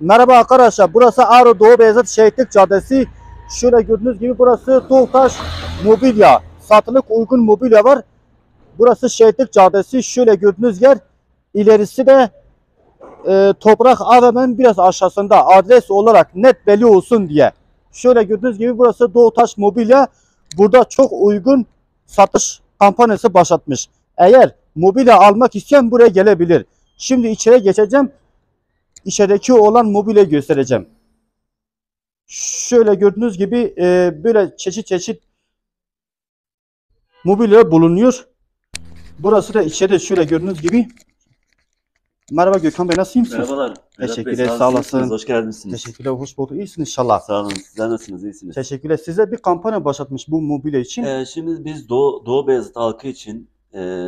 Merhaba arkadaşlar. Burası Ağrı Doğu Beyazıt Şehitlik Caddesi. Şöyle gördüğünüz gibi burası Tohtaş Mobilya. Satılık uygun mobilya var. Burası Şehitlik Caddesi. Şöyle gördüğünüz yer. İlerisi de e, Toprak AVM'nin biraz aşağısında. Adres olarak net belli olsun diye. Şöyle gördüğünüz gibi burası Doğu Taş Mobilya. Burada çok uygun satış kampanyası başlatmış. Eğer mobilya almak isteyen buraya gelebilir. Şimdi içeri geçeceğim içerideki olan mobilya göstereceğim. Şöyle gördüğünüz gibi e, böyle çeşit çeşit mobilya bulunuyor. Burası da içeride şöyle gördüğünüz gibi. Merhaba Gökhan Bey nasılsınız? Merhabalar. Teşekkürler sağ olasın. Hoş geldiniz. Teşekkürler hoş bulduk. İyisiniz inşallah. Sağ olun. Sizler nasılsınız? İyisiniz. Teşekkürler. Size bir kampanya başlatmış bu mobilya için. Ee, şimdi biz Doğu, Doğu Beyazıt halkı için e,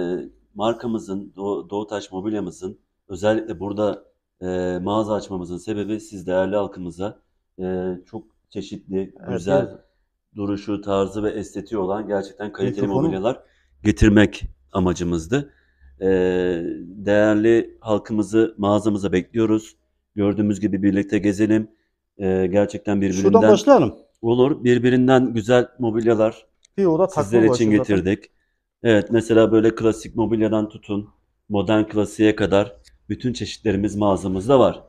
markamızın, Doğu, Doğu Taş mobilyamızın özellikle burada e, mağaza açmamızın sebebi siz değerli halkımıza e, çok çeşitli, güzel evet. duruşu, tarzı ve estetiği olan gerçekten kaliteli Mikrofonu. mobilyalar getirmek amacımızdı. E, değerli halkımızı mağazamıza bekliyoruz. Gördüğümüz gibi birlikte gezelim. E, gerçekten birbirinden... Şuradan başlayalım. Olur. Birbirinden güzel mobilyalar Fiyo'da sizler için getirdik. Zaten. Evet mesela böyle klasik mobilyadan tutun modern klasiğe kadar bütün çeşitlerimiz mağazamızda var.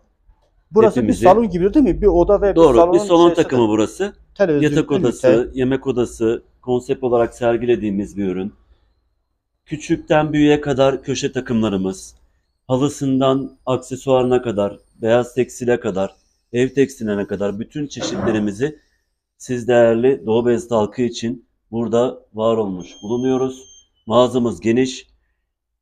Burası Hepimizi... bir salon gibi değil mi? Bir oda ve Doğru, bir salon. bir salon takımı de... burası. Televizyon, Yatak odası, ünite. yemek odası, konsept olarak sergilediğimiz bir ürün. Küçükten büyüğe kadar köşe takımlarımız, halısından aksesuarına kadar, beyaz tekstile kadar, ev tekstiline kadar bütün çeşitlerimizi siz değerli Doğu Beyazıt halkı için burada var olmuş bulunuyoruz. Mağazamız geniş,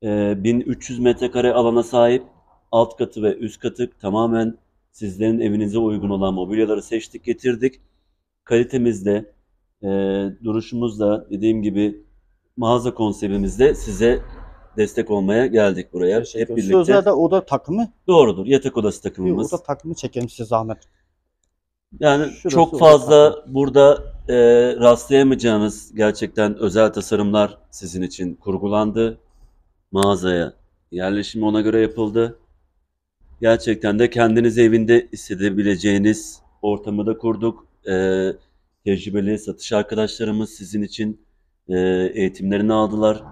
1300 ee, metrekare alana sahip. Alt katı ve üst katı tamamen sizlerin evinize uygun olan mobilyaları seçtik, getirdik. Kalitemizde, e, duruşumuzda dediğim gibi mağaza konseptimizde size destek olmaya geldik buraya. Hep birlikte. Sözler de oda takımı. Doğrudur. Yatak odası takımımız. Bir oda takımı çekelim size zahmet. Yani Şurası çok fazla burada e, rastlayamayacağınız gerçekten özel tasarımlar sizin için kurgulandı mağazaya. Yerleşim ona göre yapıldı. Gerçekten de kendiniz evinde hissedebileceğiniz ortamı da kurduk. Ee, tecrübeli satış arkadaşlarımız sizin için e, eğitimlerini aldılar.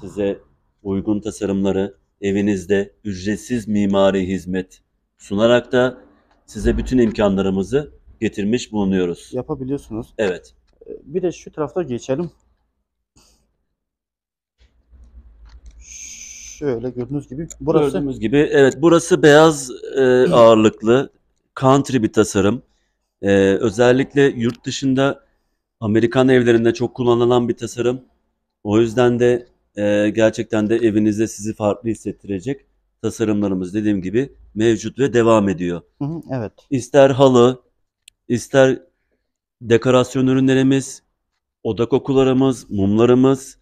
Size uygun tasarımları evinizde ücretsiz mimari hizmet sunarak da size bütün imkanlarımızı getirmiş bulunuyoruz. Yapabiliyorsunuz. Evet. Bir de şu tarafta geçelim. şöyle gördüğünüz gibi burası gördüğünüz gibi evet burası beyaz e, ağırlıklı country bir tasarım. E, özellikle yurt dışında Amerikan evlerinde çok kullanılan bir tasarım. O yüzden de e, gerçekten de evinizde sizi farklı hissettirecek tasarımlarımız dediğim gibi mevcut ve devam ediyor. Hı hı, evet. İster halı, ister dekorasyon ürünlerimiz, oda kokularımız, mumlarımız,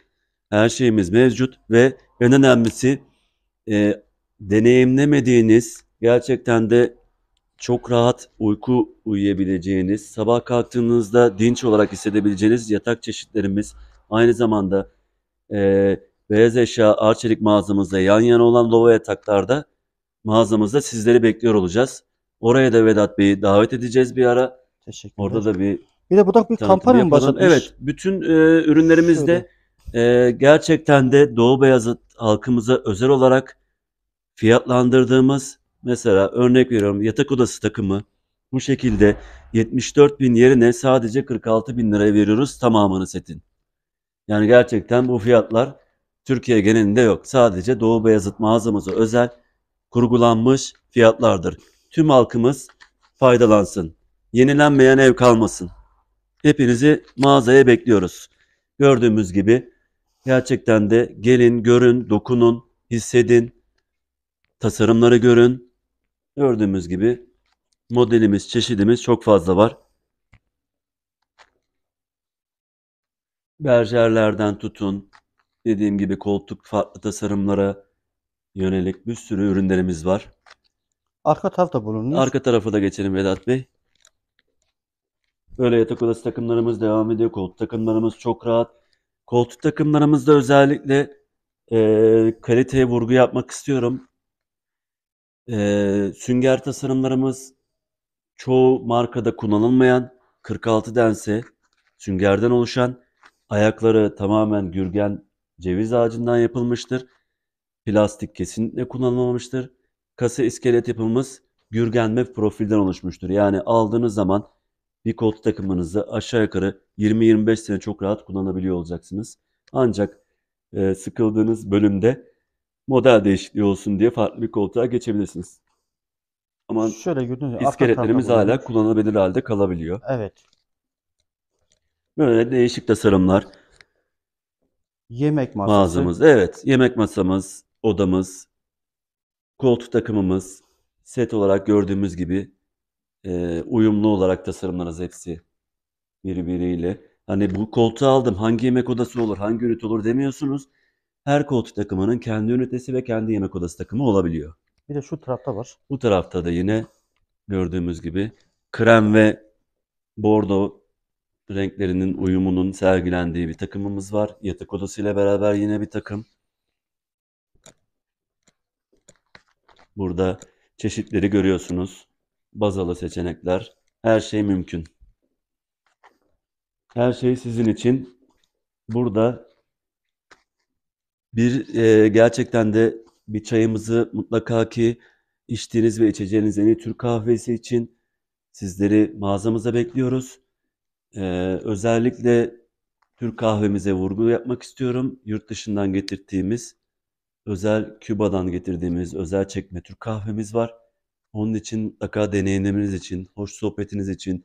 her şeyimiz mevcut ve en önemlisi e, deneyimlemediğiniz gerçekten de çok rahat uyku uyuyabileceğiniz, sabah kalktığınızda dinç olarak hissedebileceğiniz yatak çeşitlerimiz aynı zamanda e, beyaz eşya arçelik mağazamızda yan yana olan lova yataklarda mağazamızda sizleri bekliyor olacağız. Oraya da Vedat Bey'i davet edeceğiz bir ara. Teşekkür. Orada da bir Bir de bu da bir kampanya mı yapalım. başlatmış? Evet, bütün e, ürünlerimizde Şöyle e, gerçekten de Doğu Beyazıt halkımıza özel olarak fiyatlandırdığımız mesela örnek veriyorum yatak odası takımı bu şekilde 74 bin yerine sadece 46 bin liraya veriyoruz tamamını setin. Yani gerçekten bu fiyatlar Türkiye genelinde yok. Sadece Doğu Beyazıt mağazamıza özel kurgulanmış fiyatlardır. Tüm halkımız faydalansın. Yenilenmeyen ev kalmasın. Hepinizi mağazaya bekliyoruz. Gördüğümüz gibi Gerçekten de gelin, görün, dokunun, hissedin, tasarımları görün. Gördüğümüz gibi modelimiz, çeşidimiz çok fazla var. Berjerlerden tutun, dediğim gibi koltuk farklı tasarımlara yönelik bir sürü ürünlerimiz var. Arka tarafta bulunuyor. Arka tarafa da geçelim Vedat Bey. Böyle yatak odası takımlarımız devam ediyor. Koltuk takımlarımız çok rahat. Koltuk takımlarımızda özellikle e, kaliteye vurgu yapmak istiyorum. E, sünger tasarımlarımız çoğu markada kullanılmayan 46 dense süngerden oluşan ayakları tamamen gürgen ceviz ağacından yapılmıştır. Plastik kesinlikle kullanılmamıştır. Kasa iskelet yapımız gürgen ve profilden oluşmuştur. Yani aldığınız zaman bir koltuk takımınızı aşağı yukarı 20-25 sene çok rahat kullanabiliyor olacaksınız. Ancak e, sıkıldığınız bölümde model değişikliği olsun diye farklı bir koltuğa geçebilirsiniz. Ama Şöyle gördüğünüz iskeletlerimiz hala olabilir. kullanılabilir halde kalabiliyor. Evet. Böyle değişik tasarımlar. Yemek masası. Mağazamız. Evet. Yemek masamız, odamız, koltuk takımımız, set olarak gördüğümüz gibi e, uyumlu olarak tasarımlarız hepsi birbiriyle. Hani bu koltuğu aldım hangi yemek odası olur, hangi ünit olur demiyorsunuz. Her koltuk takımının kendi ünitesi ve kendi yemek odası takımı olabiliyor. Bir de şu tarafta var. Bu tarafta da yine gördüğümüz gibi krem ve bordo renklerinin uyumunun sergilendiği bir takımımız var. Yatak odası ile beraber yine bir takım. Burada çeşitleri görüyorsunuz bazalı seçenekler, her şey mümkün. Her şey sizin için burada bir e, gerçekten de bir çayımızı mutlaka ki içtiğiniz ve içeceğiniz en iyi Türk kahvesi için sizleri mağazamıza bekliyoruz. Ee, özellikle Türk kahvemize vurgu yapmak istiyorum. Yurt dışından getirdiğimiz, özel Küba'dan getirdiğimiz özel çekme Türk kahvemiz var. Onun için mutlaka deneyimlemeniz için, hoş sohbetiniz için,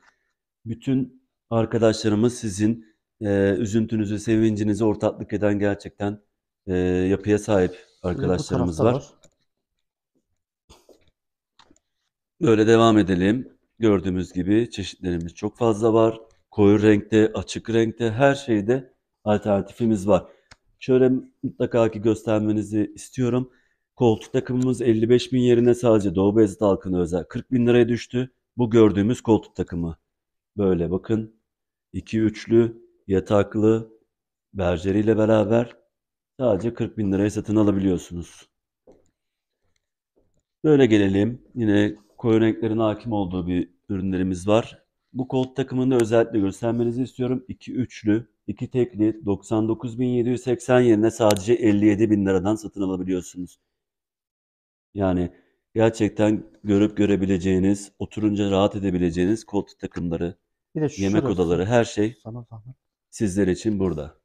bütün arkadaşlarımız sizin e, üzüntünüzü, sevincinizi ortaklık eden gerçekten e, yapıya sahip arkadaşlarımız var. var. Böyle devam edelim. Gördüğümüz gibi çeşitlerimiz çok fazla var. Koyu renkte, açık renkte her şeyde alternatifimiz var. Şöyle mutlaka ki göstermenizi istiyorum. Koltuk takımımız 55 bin yerine sadece Doğu Beyazıt halkına özel 40 bin liraya düştü. Bu gördüğümüz koltuk takımı. Böyle bakın. 2 üçlü, yataklı, berjeriyle beraber sadece 40 bin liraya satın alabiliyorsunuz. Böyle gelelim. Yine koyu renklerin hakim olduğu bir ürünlerimiz var. Bu koltuk takımını özellikle göstermenizi istiyorum. İki üçlü, iki tekli 99.780 yerine sadece 57 bin liradan satın alabiliyorsunuz. Yani gerçekten görüp görebileceğiniz, oturunca rahat edebileceğiniz koltuk takımları, Bir de yemek şey odaları, her şey Sana zahmet. sizler için burada.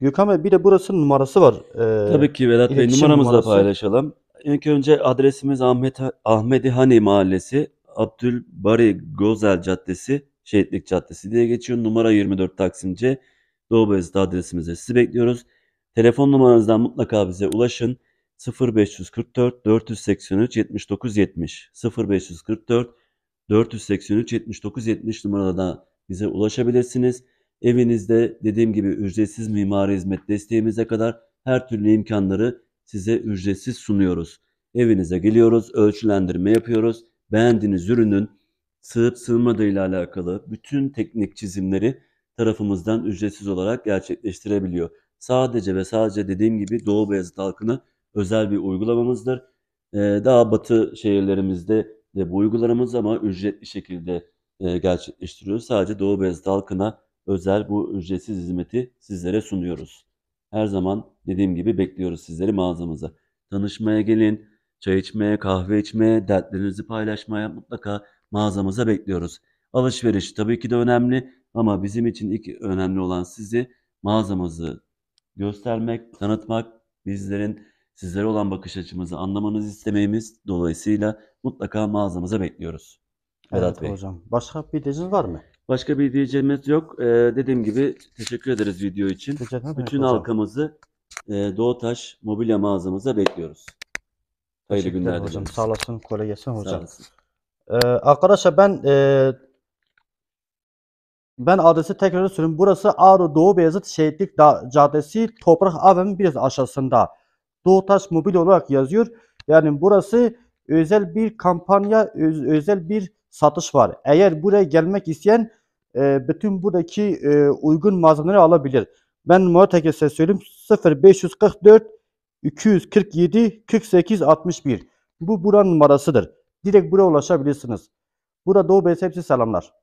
Gökhan Bey bir de burasının numarası var. Ee, Tabii ki Vedat Bey iletişim numaramızı da paylaşalım. İlk önce adresimiz Ahmet Ahmedihani Mahallesi, Abdülbari Gözel Caddesi, Şehitlik Caddesi diye geçiyor. Numara 24 Taksim Doğu Beyazıt adresimize sizi bekliyoruz. Telefon numaranızdan mutlaka bize ulaşın. 0544 483 7970 0544 483 7970 numarada da bize ulaşabilirsiniz. Evinizde dediğim gibi ücretsiz mimari hizmet desteğimize kadar her türlü imkanları size ücretsiz sunuyoruz. Evinize geliyoruz, ölçülendirme yapıyoruz. Beğendiğiniz ürünün sığıp sığmadığıyla alakalı bütün teknik çizimleri tarafımızdan ücretsiz olarak gerçekleştirebiliyor. Sadece ve sadece dediğim gibi Doğu Beyazıt halkına özel bir uygulamamızdır. Ee, daha batı şehirlerimizde de bu uygulamamız ama ücretli şekilde e, gerçekleştiriyoruz. Sadece Doğu Beyazıt halkına özel bu ücretsiz hizmeti sizlere sunuyoruz. Her zaman dediğim gibi bekliyoruz sizleri mağazamıza. Tanışmaya gelin, çay içmeye, kahve içmeye, dertlerinizi paylaşmaya mutlaka mağazamıza bekliyoruz. Alışveriş tabii ki de önemli ama bizim için ilk önemli olan sizi mağazamızı göstermek, tanıtmak, bizlerin sizlere olan bakış açımızı anlamanızı istememiz dolayısıyla mutlaka mağazamıza bekliyoruz. Vedat evet Bey. hocam. Başka bir diyeceğiniz var mı? Başka bir diyeceğimiz yok. Ee, dediğim gibi teşekkür ederiz video için. Teşekkür Bütün hocam. halkamızı e, Doğutaş mobilya mağazamıza bekliyoruz. Hayırlı günler hocam. Sağ olasın. Kolay gelsin hocam. Sağ olasın. Ee, arkadaşlar ben e, ben adresi tekrar söyleyeyim. Burası Ağrı Doğu Beyazıt Şehitlik Caddesi Toprak Avim biraz aşağısında. Doğu Taş Mobil olarak yazıyor. Yani burası özel bir kampanya, öz, özel bir satış var. Eğer buraya gelmek isteyen e, bütün buradaki e, uygun malzemeleri alabilir. Ben Murat size söyleyeyim 0544 247 48 61. Bu buranın numarasıdır. Direkt buraya ulaşabilirsiniz. Burada Doğu Beyaz hepsi selamlar.